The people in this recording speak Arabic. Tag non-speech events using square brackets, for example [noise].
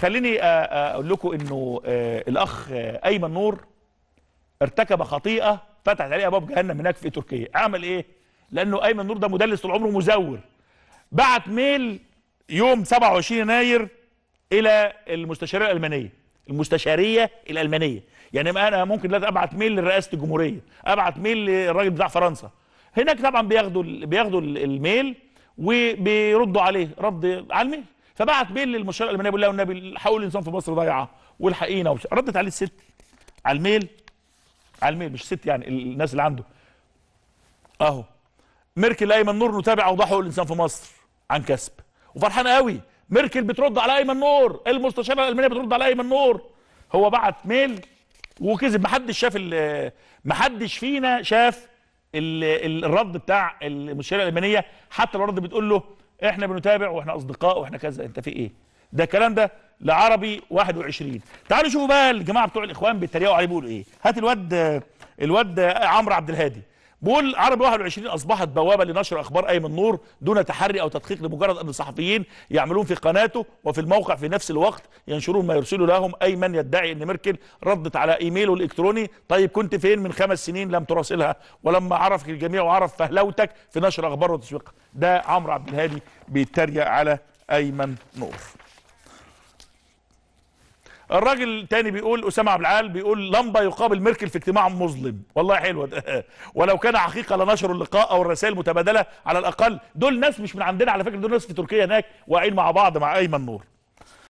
خليني اقول لكم انه آه، الاخ آه، ايمن نور ارتكب خطيئه فتحت عليه ابواب جهنم هناك في تركيا عمل ايه لانه ايمن نور ده مدلس طول عمره مزور بعت ميل يوم 27 يناير الى المستشاريه الالمانيه المستشاريه الالمانيه يعني انا ممكن لازم ابعت ميل لرئاسه الجمهوريه ابعت ميل للراجل بتاع فرنسا هناك طبعا بياخدوا بياخدوا الميل وبيردوا عليه رد على الميل فبعت بيل للمشير الالماني بيقول له النبي حقوق الانسان في مصر ضايعه والحقينا وش. ردت عليه الست على الميل على الميل مش ست يعني الناس اللي عنده اهو ميركل ايمن نور نتابع اوضاع حقوق الانسان في مصر عن كسب وفرحان قوي ميركل بترد على ايمن نور إيه المستشاره الالمانيه بترد على ايمن نور هو بعت ميل وكذب محدش شاف محدش فينا شاف الرد بتاع المستشاره الالمانيه حتى لو الرد بتقول له احنا بنتابع واحنا اصدقاء واحنا كذا انت في ايه ده الكلام ده لعربي 21 تعالوا شوفوا بقى الجماعه بتوع الاخوان بيتريقوا عليه بيقولوا ايه هات الواد الواد عمرو عبد الهادي بقول عربي 21 اصبحت بوابه لنشر اخبار ايمن نور دون تحري او تدقيق لمجرد ان الصحفيين يعملون في قناته وفي الموقع في نفس الوقت ينشرون ما يرسله لهم ايمن يدعي ان ميركل ردت على ايميله الالكتروني طيب كنت فين من خمس سنين لم تراسلها ولما عرفك الجميع وعرف فهلوتك في نشر اخبار وتسويقها ده عمرو عبد الهادي بيتريق على ايمن نور الراجل تاني بيقول اسامه عبد العال بيقول لمبه يقابل ميركل في اجتماع مظلم والله حلوه ده. [laughs] ولو كان حقيقه لنشروا اللقاء او الرسائل المتبادله على الاقل دول ناس مش من عندنا على فكره دول ناس في تركيا هناك واقعين مع بعض مع ايمن نور